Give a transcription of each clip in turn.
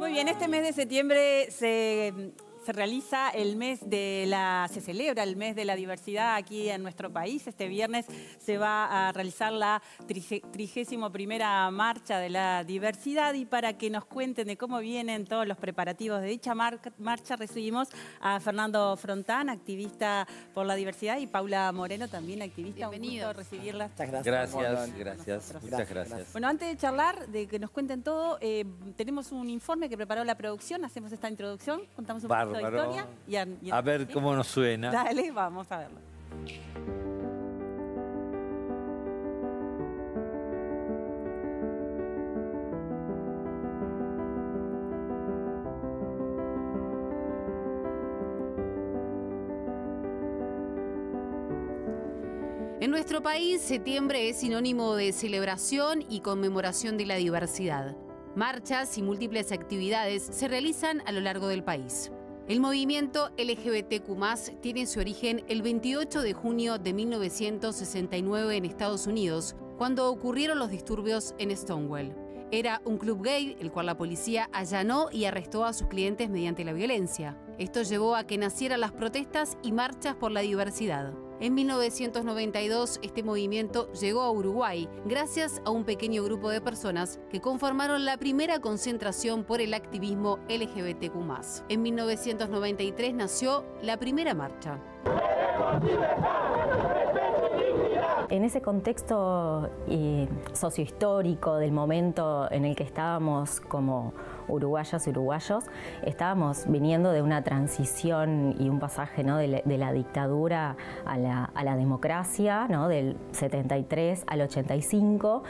Muy bien, este mes de septiembre se se realiza el mes de la, se celebra el mes de la diversidad aquí en nuestro país. Este viernes se va a realizar la 31 primera marcha de la diversidad y para que nos cuenten de cómo vienen todos los preparativos de dicha marcha recibimos a Fernando Frontán, activista por la diversidad, y Paula Moreno también activista. Bienvenido. Un gusto recibirlas. Muchas gracias. Gracias, Muchas gracias. Bueno, antes de charlar, de que nos cuenten todo, eh, tenemos un informe que preparó la producción, hacemos esta introducción, contamos un poco a, ver cómo nos suena. Dale, vamos a verlo. En nuestro país, septiembre es sinónimo de celebración y conmemoración de la diversidad. Marchas y múltiples actividades se realizan a lo largo del país. El movimiento LGBTQ tiene su origen el 28 de junio de 1969 en Estados Unidos, cuando ocurrieron los disturbios en Stonewall. Era un club gay, el cual la policía allanó y arrestó a sus clientes mediante la violencia. Esto llevó a que nacieran las protestas y marchas por la diversidad. En 1992 este movimiento llegó a Uruguay gracias a un pequeño grupo de personas que conformaron la primera concentración por el activismo LGBTQ+. En 1993 nació la primera marcha. En ese contexto eh, sociohistórico del momento en el que estábamos como uruguayas y uruguayos, estábamos viniendo de una transición y un pasaje ¿no? de, la, dictadura a la, democracia, ¿no? del 73 al 85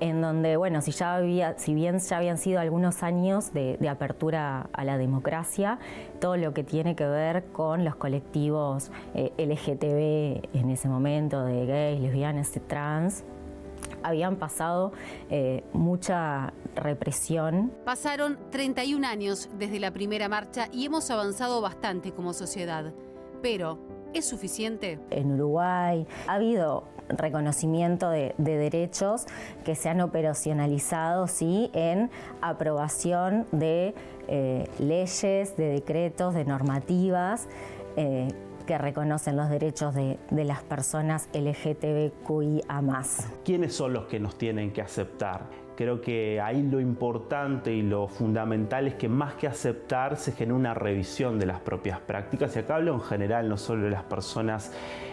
en donde, bueno, si, ya había, si bien ya habían sido algunos años de, apertura a la democracia, todo lo que tiene que ver con los colectivos eh, LGTB en ese momento, de gays, lesbianas, trans, habían pasado eh, mucha represión. Pasaron 31 años desde la primera marcha y hemos avanzado bastante como sociedad, pero ¿es suficiente? En Uruguay ha habido reconocimiento de, derechos que se han operacionalizado sí en aprobación de eh, leyes, de decretos, de normativas. Eh, que reconocen los derechos de, las personas LGTBQIA. ¿Quiénes son los que nos tienen que aceptar? creo que ahí lo importante y lo fundamental es que más que aceptar se genera una revisión de las propias prácticas. Y acá hablo en general no solo de las personas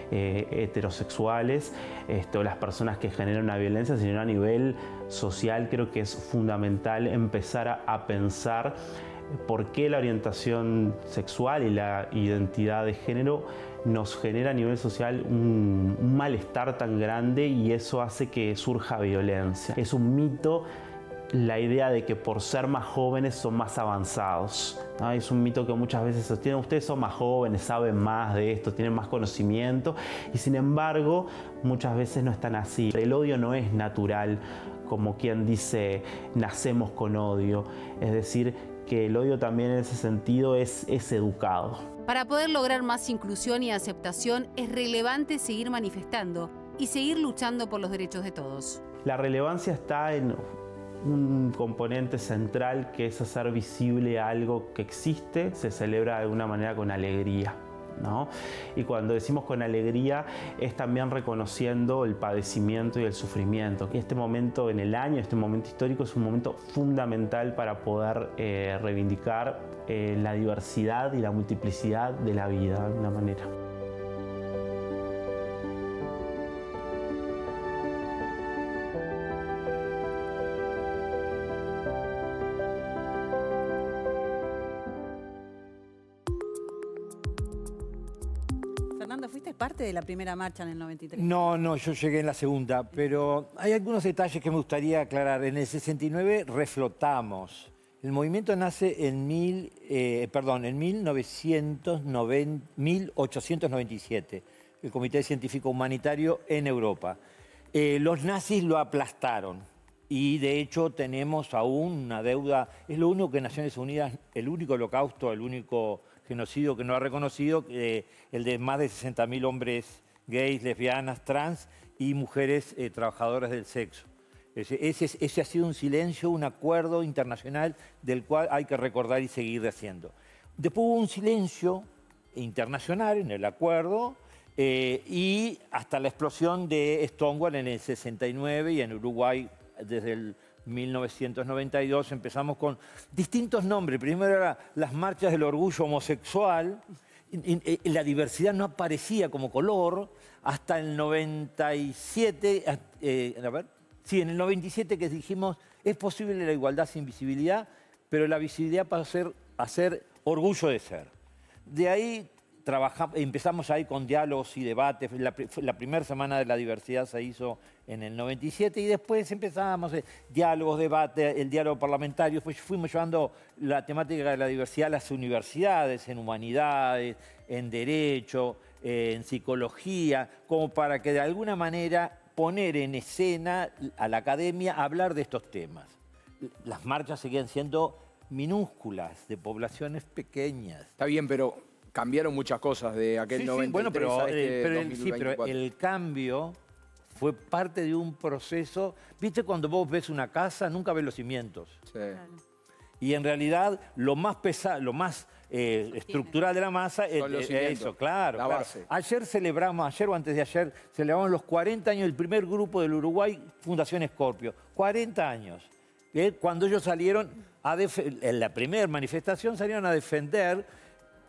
eh, heterosexuales este, o las personas que generan una violencia, sino a nivel social creo que es fundamental empezar a pensar por qué la orientación sexual y la identidad de género nos genera a nivel social un, malestar tan grande y eso hace que surja violencia. Es un mito la idea de que por ser más jóvenes son más avanzados. Es un mito que muchas veces sostienen, ustedes son más jóvenes, saben más de esto, tienen más conocimiento y sin embargo muchas veces no están así. El odio no es natural, como quien dice, nacemos con odio. Es decir, que el odio también en ese sentido es, es educado. Para poder lograr más inclusión y aceptación es relevante seguir manifestando y seguir luchando por los derechos de todos. La relevancia está en un componente central que es hacer visible algo que existe, se celebra de una manera con alegría. Y cuando decimos con alegría es también reconociendo el padecimiento y el sufrimiento, que este momento en el año, este momento histórico es un momento fundamental para poder eh, reivindicar eh, la diversidad y la multiplicidad de la vida de una manera. fuiste parte de la primera marcha en el 93. No, no, yo llegué en la segunda, pero hay algunos detalles que me gustaría aclarar. En el 69 reflotamos. El movimiento nace en, mil, eh, perdón, en 1990, 1897, el Comité Científico Humanitario en Europa. Eh, los nazis lo aplastaron y de hecho tenemos aún una deuda, es lo único que Naciones Unidas, el único holocausto, el único genocidio que no ha reconocido, eh, el de más de 60.000 hombres gays, lesbianas, trans y mujeres eh, trabajadoras del sexo. Ese, ha sido un silencio, un acuerdo internacional del cual hay que recordar y seguir haciendo. Después hubo un silencio internacional en el acuerdo eh, y hasta la explosión de Stonewall en el 69 y en Uruguay desde el 1992 empezamos con distintos nombres. Primero era las marchas del orgullo homosexual, la diversidad no aparecía como color hasta el 97, eh, eh, sí, en el 97 que dijimos, es posible la igualdad sin visibilidad, pero la visibilidad a ser, hacer orgullo de ser. De ahí empezamos ahí con diálogos y debates. La, primera semana de la diversidad se hizo en el 97 y después empezamos eh, diálogos, debates, el diálogo parlamentario. fuimos llevando la temática de la diversidad a las universidades, en humanidades, en derecho, eh, en psicología, como para que de alguna manera poner en escena a la academia hablar de estos temas. Las marchas seguían siendo minúsculas, de poblaciones pequeñas. Está bien, pero cambiaron muchas cosas de aquel bueno, pero, el, eh, este sí, pero el cambio fue parte de un proceso. ¿Viste cuando vos ves una casa, nunca ves los cimientos? Y en realidad lo más pesado, lo más eh, estructural de la masa es, eh, eso, claro. Ayer celebramos, ayer o antes de ayer, celebramos los 40 años del primer grupo del Uruguay, Fundación Escorpio. 40 años. cuando ellos salieron, a en la primera manifestación salieron a defender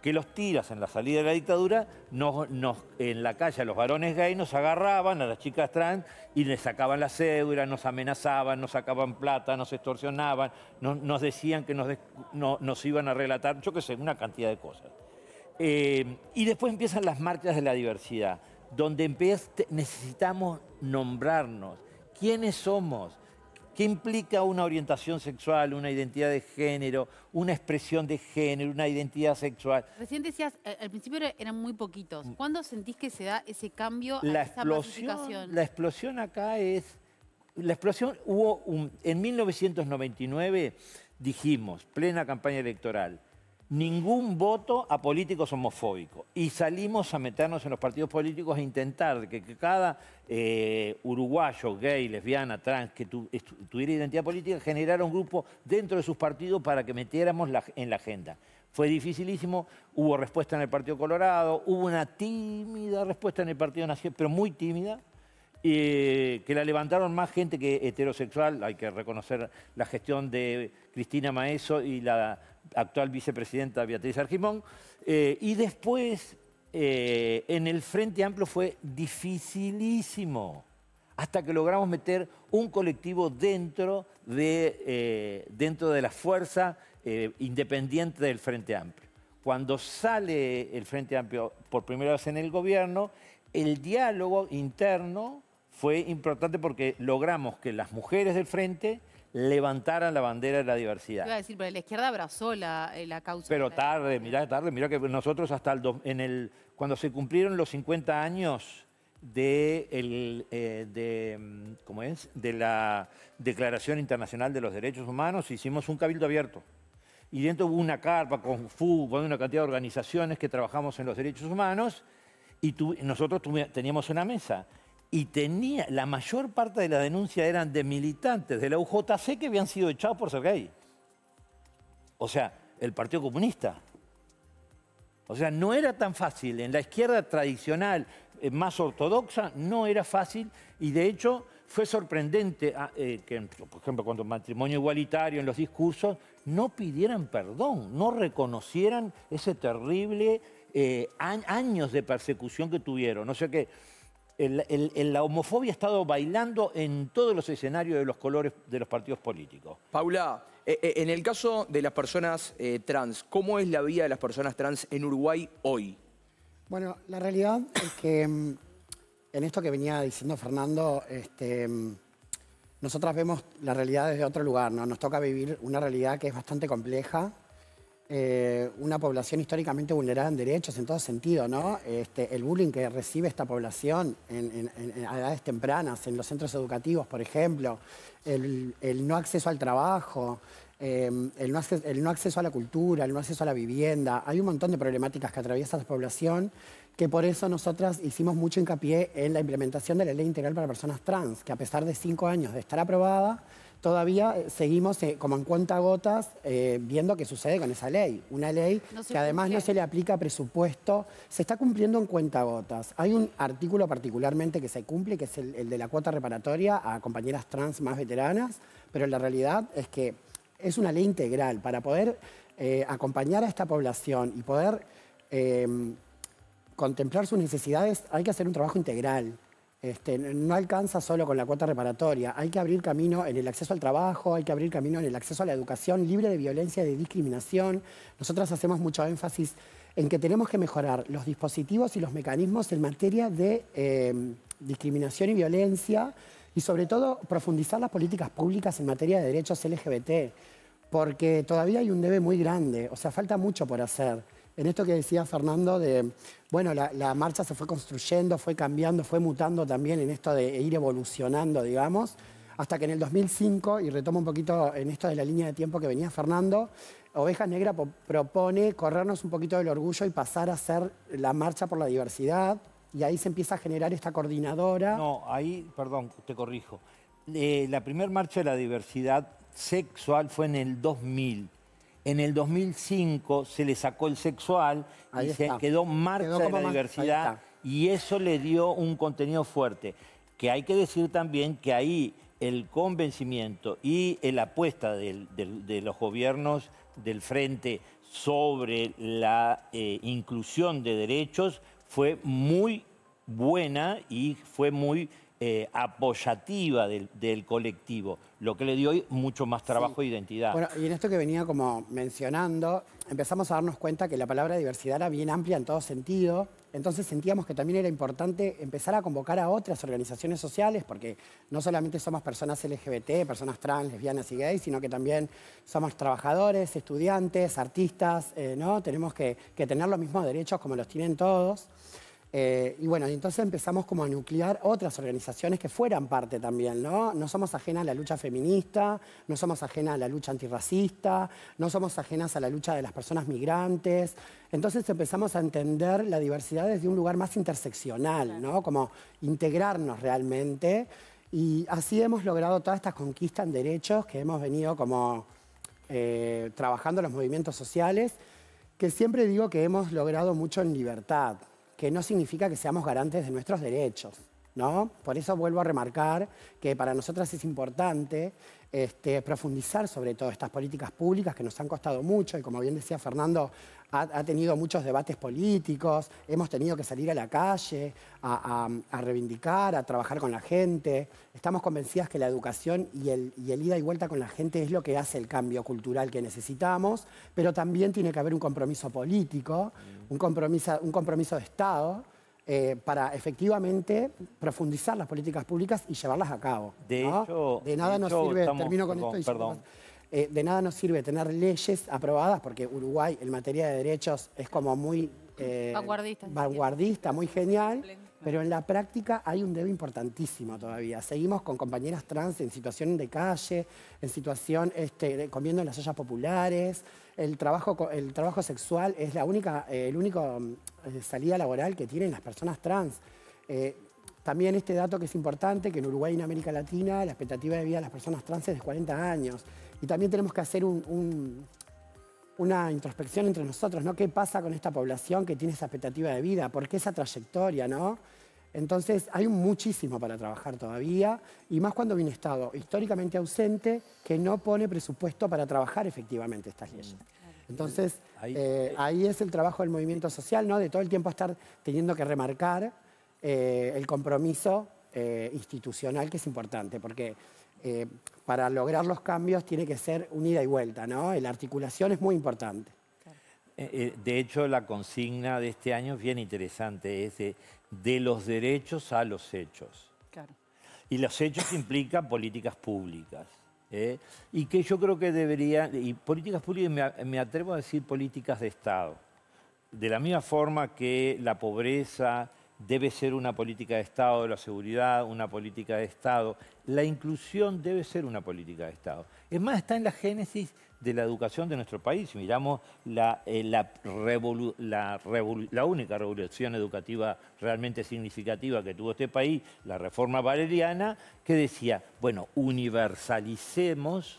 que los tiras en la salida de la dictadura, en la calle los varones gay nos agarraban, a las chicas trans, y les sacaban la cédula, nos amenazaban, nos sacaban plata, nos extorsionaban, nos, nos decían que nos, nos iban a relatar, yo qué sé, una cantidad de cosas. Eh, y después empiezan las marchas de la diversidad, donde necesitamos nombrarnos, quiénes somos, ¿Qué implica una orientación sexual, una identidad de género, una expresión de género, una identidad sexual. Recién decías, eh, al principio eran muy poquitos. Mm. ¿Cuándo sentís que se da ese cambio la a esa explosión, La explosión acá es... La explosión hubo en 1999, dijimos, plena campaña electoral, ningún voto a políticos homofóbicos. Y salimos a meternos en los partidos políticos a e intentar que, cada eh, uruguayo, gay, lesbiana, trans, que tuviera identidad política, generara un grupo dentro de sus partidos para que metiéramos en la agenda. Fue dificilísimo, hubo respuesta en el Partido Colorado, hubo una tímida respuesta en el Partido Nacional, pero muy tímida, que la levantaron más gente que heterosexual, hay que reconocer la gestión de Cristina Maeso y la actual vicepresidenta Beatriz Argimón, eh, y después eh, en el Frente Amplio fue dificilísimo, hasta que logramos meter un colectivo dentro de, eh, dentro de la fuerza independiente del Frente Amplio. Cuando sale el Frente Amplio por primera vez en el gobierno, el diálogo interno fue importante porque logramos que las mujeres del frente levantaran la bandera de la diversidad. Iba a decir, pero la izquierda abrazó la, eh, la causa. Pero tarde, mirá, tarde, mira que nosotros hasta el, en el cuando se cumplieron los 50 años de, el, eh, mm, es? de la Declaración Internacional de los Derechos Humanos, hicimos un cabildo abierto. Y dentro hubo una carpa con fútbol, una cantidad de organizaciones que trabajamos en los derechos humanos, y nosotros teníamos una mesa y tenía, la mayor parte de la denuncia eran de militantes de la UJC que habían sido echados por Sergei O sea, el Partido Comunista. O sea, no era tan fácil. En la izquierda tradicional, eh, más ortodoxa, no era fácil y de hecho fue sorprendente ah, eh, que, por ejemplo, cuando matrimonio igualitario en los discursos, no pidieran perdón, no reconocieran ese terrible eh, años de persecución que tuvieron. O sea qué la homofobia ha estado bailando en todos los escenarios de los colores de los partidos políticos. Paula, eh, eh, en el caso de las personas eh, trans, ¿cómo es la vida de las personas trans en Uruguay hoy? Bueno, la realidad es que mm, en esto que venía diciendo Fernando, este, mm, nosotras vemos la realidad desde otro lugar, ¿no? Nos toca vivir una realidad que es bastante compleja, eh, una población históricamente vulnerada en derechos en todo sentido, ¿no? Este, el bullying que recibe esta población en, a edades tempranas, en los centros educativos, por ejemplo, el, no acceso al trabajo, em, el, no acceso, el, no acceso, a la cultura, el no acceso a la vivienda. Hay un montón de problemáticas que atraviesa esta población que por eso nosotras hicimos mucho hincapié en la implementación de la ley integral para personas trans, que a pesar de cinco años de estar aprobada, todavía eh, seguimos eh, como en cuentagotas eh, viendo qué sucede con esa ley. Una ley que además no se le aplica presupuesto, se está cumpliendo en cuentagotas. Hay un artículo particularmente que se cumple, que es el, de la cuota reparatoria a compañeras trans más veteranas, pero la realidad es que es una ley integral para poder eh, acompañar a esta población y poder contemplar sus necesidades, hay que hacer un trabajo integral. Este, no alcanza solo con la cuota reparatoria, hay que abrir camino en el acceso al trabajo, hay que abrir camino en el acceso a la educación libre de violencia y de discriminación. Nosotras hacemos mucho énfasis en que tenemos que mejorar los dispositivos y los mecanismos en materia de em, discriminación y violencia y sobre todo profundizar las políticas públicas en materia de derechos LGBT, porque todavía hay un debe muy grande, o sea, falta mucho por hacer en esto que decía Fernando de, bueno, la, marcha se fue construyendo, fue cambiando, fue mutando también en esto de ir evolucionando, digamos, hasta que en el 2005, y retomo un poquito en esto de la línea de tiempo que venía Fernando, Oveja Negra propone corrernos un poquito del orgullo y pasar a hacer la marcha por la diversidad, y ahí se empieza a generar esta coordinadora. No, ahí, perdón, te corrijo. Eh, la primera marcha de la diversidad sexual fue en el 2000 en el 2005 se le sacó el sexual y se quedó marcha de la diversidad y eso le dio un contenido fuerte. Que hay que decir también que ahí el convencimiento y la apuesta de los gobiernos del frente sobre la eh, inclusión de derechos fue muy buena y fue muy eh, apoyativa del, colectivo, lo que le dio hoy mucho más trabajo e identidad. Bueno, y en esto que venía como mencionando, empezamos a darnos cuenta que la palabra diversidad era bien amplia en todo sentido, entonces sentíamos que también era importante empezar a convocar a otras organizaciones sociales, porque no solamente somos personas LGBT, personas trans, lesbianas y gays, sino que también somos trabajadores, estudiantes, artistas, eh, ¿no? Tenemos que tener los mismos derechos como los tienen todos. Eh, y bueno, entonces empezamos como a nuclear otras organizaciones que fueran parte también, ¿no? No somos ajenas a la lucha feminista, no somos ajenas a la lucha antirracista, no somos ajenas a la lucha de las personas migrantes. Entonces empezamos a entender la diversidad desde un lugar más interseccional, ¿no? Como integrarnos realmente. Y así hemos logrado todas estas conquistas en derechos que hemos venido como eh, trabajando en los movimientos sociales, que siempre digo que hemos logrado mucho en libertad, que no significa que seamos garantes de nuestros derechos. ¿no? Por eso vuelvo a remarcar que para nosotras es importante este, profundizar sobre todo estas políticas públicas que nos han costado mucho y como bien decía Fernando, ha, tenido muchos debates políticos, hemos tenido que salir a la calle a, reivindicar, a trabajar con la gente. Estamos convencidas que la educación y el, ida y vuelta con la gente es lo que hace el cambio cultural que necesitamos, pero también tiene que haber un compromiso político, un compromiso, un compromiso de Estado eh, para efectivamente profundizar las políticas públicas y llevarlas a cabo. De nada nos sirve, termino con esto eh, de nada nos sirve tener leyes aprobadas porque Uruguay en materia de derechos es como muy eh, vanguardista, vanguardista, muy genial pero en la práctica hay un dedo importantísimo todavía. Seguimos con compañeras trans en situación de calle, en situación este, comiendo en las ollas populares. El trabajo, el trabajo sexual es la única eh, el único, mm, eh, salida laboral que tienen las personas trans. Eh, también este dato que es importante, que en Uruguay y en América Latina la expectativa de vida de las personas trans es de 40 años. Y también tenemos que hacer un una introspección entre nosotros, ¿no? ¿Qué pasa con esta población que tiene esa expectativa de vida? ¿Por qué esa trayectoria, no? Entonces, hay muchísimo para trabajar todavía, y más cuando viene Estado históricamente ausente que no pone presupuesto para trabajar efectivamente estas leyes. Mm, Entonces, eh, eh, ahí, es el trabajo del movimiento social, ¿no? De todo el tiempo estar teniendo que remarcar eh, el compromiso institucional, que es importante, porque para lograr los cambios tiene que ser unida y vuelta, ¿no? La articulación es muy importante. Eh, eh, de hecho, la consigna de este año es bien interesante, es de, los derechos a los hechos. Y los hechos implican políticas públicas. ¿eh? Y que yo creo que deberían, y políticas públicas, me, atrevo a decir políticas de Estado. De la misma forma que la pobreza, debe ser una política de Estado de la seguridad, una política de Estado. La inclusión debe ser una política de Estado. Es más, está en la génesis de la educación de nuestro país. Si miramos la, eh, la, única revolución educativa realmente significativa que tuvo este país, la reforma valeriana, que decía, bueno, universalicemos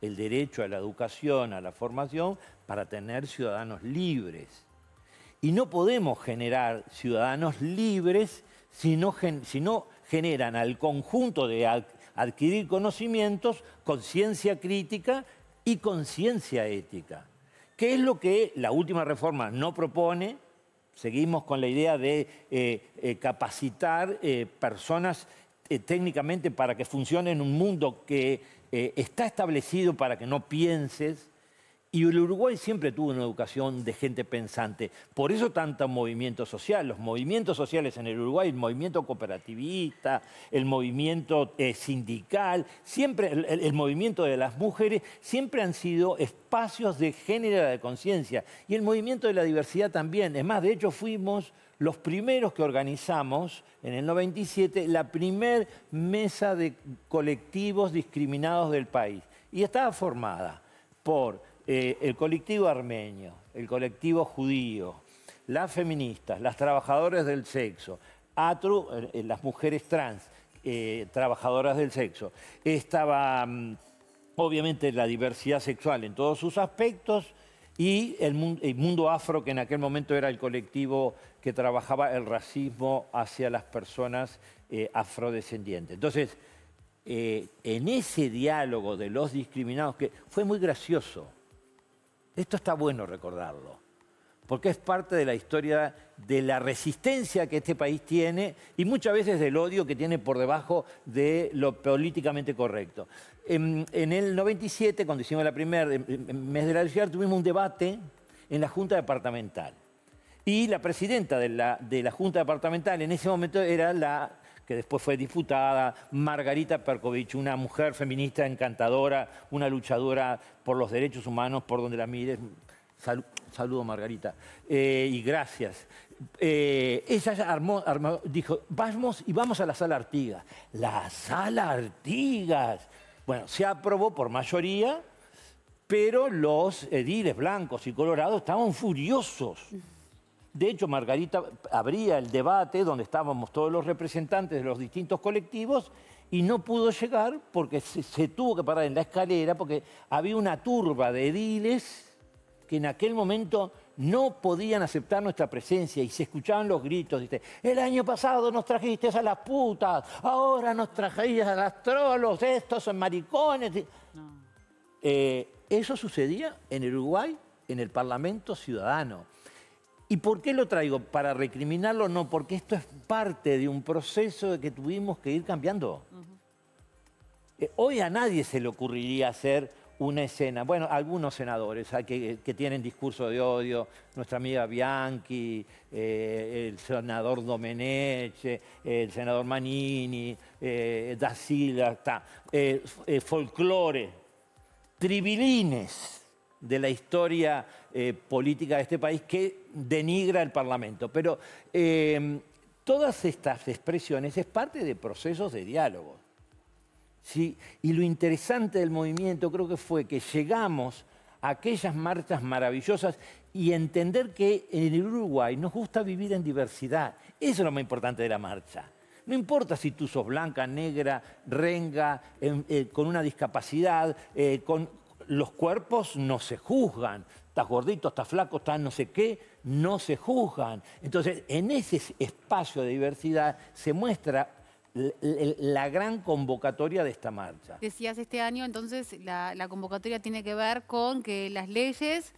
el derecho a la educación, a la formación, para tener ciudadanos libres. Y no podemos generar ciudadanos libres si no, generan al conjunto de adquirir conocimientos conciencia crítica y conciencia ética. ¿Qué es lo que la última reforma no propone? Seguimos con la idea de eh, eh, capacitar eh, personas técnicamente para que funcione en un mundo que está establecido para que no pienses, y el Uruguay siempre tuvo una educación de gente pensante. Por eso tanto movimiento social. Los movimientos sociales en el Uruguay, el movimiento cooperativista, el movimiento eh, sindical, siempre el, el, movimiento de las mujeres, siempre han sido espacios de género de conciencia. Y el movimiento de la diversidad también. Es más, de hecho fuimos los primeros que organizamos en el 97 la primer mesa de colectivos discriminados del país. Y estaba formada por eh, el colectivo armenio, el colectivo judío, las feministas, las trabajadoras del sexo, ATRU, eh, eh, las mujeres trans, trabajadoras del sexo. Estaba, mm, obviamente, la diversidad sexual en todos sus aspectos y el mundo, afro, que en aquel momento era el colectivo que trabajaba el racismo hacia las personas afrodescendientes. Entonces, en ese diálogo de los discriminados, que fue muy gracioso, esto está bueno recordarlo, porque es parte de la historia de la resistencia que este país tiene y muchas veces del odio que tiene por debajo de lo políticamente correcto. En, el 97, cuando hicimos la primera, em, em, em, mes de la legislatura, tuvimos un debate en la Junta Departamental. Y la presidenta de la, de la Junta Departamental en ese momento era la que después fue diputada, Margarita Perkovich, una mujer feminista encantadora, una luchadora por los derechos humanos, por donde la mires. saludo, Margarita. Eh, y gracias. Eh, ella dijo, vamos y vamos a la sala Artigas. La sala Artigas. Bueno, se aprobó por mayoría, pero los ediles blancos y colorados estaban furiosos. De hecho, Margarita abría el debate donde estábamos todos los representantes de los distintos colectivos y no pudo llegar porque se, tuvo que parar en la escalera porque había una turba de ediles que en aquel momento no podían aceptar nuestra presencia y se escuchaban los gritos. Dice, el año pasado nos trajiste a las putas, ahora nos trajiste a las trolos, estos son maricones. Eh, eso sucedía en Uruguay, en el Parlamento Ciudadano. ¿Y por qué lo traigo? ¿Para recriminarlo? No, porque esto es parte de un proceso de que tuvimos que ir cambiando. Eh, hoy a nadie se le ocurriría hacer una escena. Bueno, algunos senadores eh, que, tienen discurso de odio, nuestra amiga Bianchi, eh, el senador Domeneche, el senador Manini, Da Silva, folclore, tribilines de la historia eh, política de este país que denigra el Parlamento. Pero eh, todas estas expresiones es parte de procesos de diálogo. ¿sí? Y lo interesante del movimiento creo que fue que llegamos a aquellas marchas maravillosas y entender que en Uruguay nos gusta vivir en diversidad. Eso es lo más importante de la marcha. No importa si tú sos blanca, negra, renga, eh, con una discapacidad, con, los cuerpos no se juzgan. Estás gordito, estás flaco, estás no sé qué, no se juzgan. Entonces, en ese espacio de diversidad se muestra la, gran convocatoria de esta marcha. Decías este año, entonces, la, convocatoria tiene que ver con que las leyes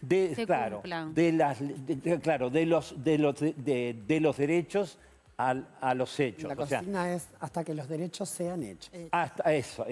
claro, De claro, de los, de los, derechos a, los hechos. La es hasta que los derechos sean hechos. Hasta eso,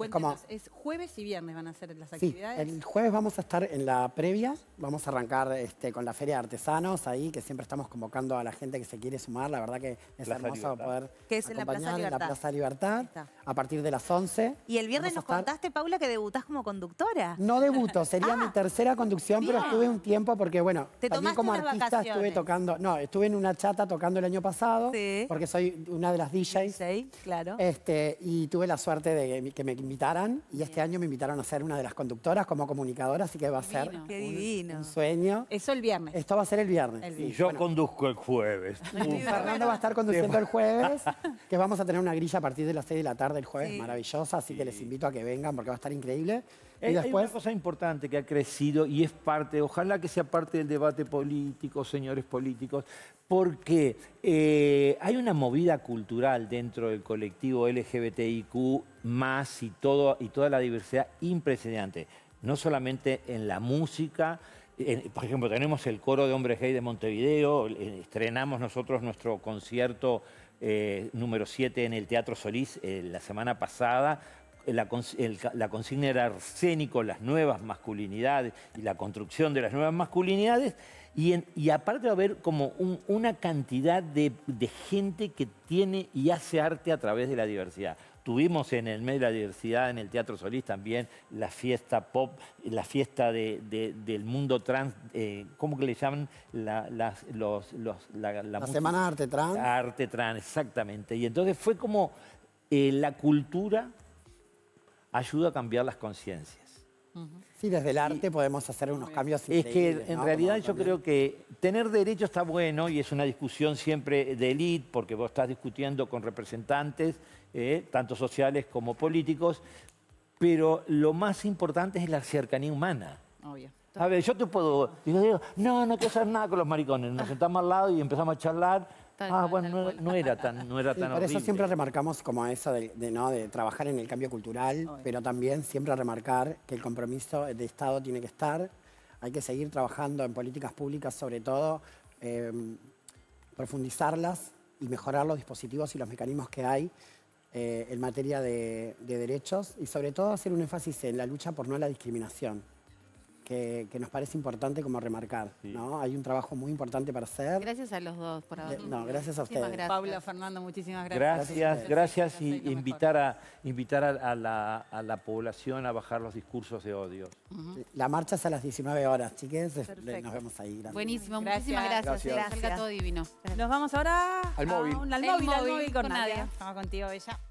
Cuéntanos, es, jueves y viernes van a ser las actividades. Sí, el jueves vamos a estar en la previa, vamos a arrancar este, con la Feria de Artesanos ahí, que siempre estamos convocando a la gente que se quiere sumar, la verdad que es hermoso poder acompañar en la Plaza Libertad, Libertad a partir de las 11. Y el viernes nos contaste, Paula, que debutás como conductora. No debuto, sería ah, mi tercera conducción, pero estuve un tiempo porque, bueno, también como artista estuve tocando, no, estuve en una chata tocando el año pasado, porque soy una de las DJs. Sí, claro. Este, y tuve la suerte de que me invitaran y este año me invitaron a ser una de las conductoras como comunicadora, así que va a ser un, sueño. Eso el viernes. Esto va a ser el viernes. Y yo conduzco el jueves. Fernando va a estar conduciendo el jueves, que vamos a tener una grilla a partir de las 6 de la tarde el jueves, maravillosa, así que les invito a que vengan porque va a estar increíble. Hay, una cosa importante que ha crecido y es parte, ojalá que sea parte del debate político, señores políticos, porque eh, hay una movida cultural dentro del colectivo LGBTIQ más y, todo, y toda la diversidad impresionante, no solamente en la música, por ejemplo, tenemos el coro de hombres gay de Montevideo, eh, estrenamos nosotros nuestro concierto eh, número 7 en el Teatro Solís la semana pasada, la, consigna era arsénico, las nuevas masculinidades y la construcción de las nuevas masculinidades. Y, aparte va a haber como una cantidad de, gente que tiene y hace arte a través de la diversidad. Tuvimos en el medio de la diversidad, en el Teatro Solís también, la fiesta pop, la fiesta del mundo trans, eh, ¿cómo que le llaman? La, las, la, Semana Arte Trans. Arte Trans, exactamente. Y entonces fue como eh, la cultura ayuda a cambiar las conciencias. Sí, desde el arte podemos hacer unos cambios. Es que en realidad yo creo que tener derecho está bueno y es una discusión siempre de élite, porque vos estás discutiendo con representantes, eh, tanto sociales como políticos, pero lo más importante es la cercanía humana. Obvio. A ver, yo te puedo. no, no quiero hacer nada con los maricones. Nos sentamos al lado y empezamos a charlar Ah, bueno, no, era tan, no era tan Por eso siempre remarcamos como eso de, ¿no? de trabajar en el cambio cultural, pero también siempre remarcar que el compromiso de Estado tiene que estar. Hay que seguir trabajando en políticas públicas, sobre todo em, profundizarlas y mejorar los dispositivos y los mecanismos que hay eh, en materia de derechos y sobre todo hacer un énfasis en la lucha por no la discriminación que, nos parece importante como remarcar. ¿no? Hay un trabajo muy importante para hacer. Gracias a los dos por haber. Eh, no, gracias a ustedes. Gracias. Paula, Fernando, muchísimas gracias. Gracias, gracias, y invitar, a, invitar a, la, a la población a bajar los discursos de odio. La marcha es a las 19 horas, chiques. Nos vemos ahí. Buenísimo, muchísimas gracias. Gracias. Salga todo divino. Nos vamos ahora al móvil. al, móvil, al móvil con, con Nadia. Estamos contigo, Bella.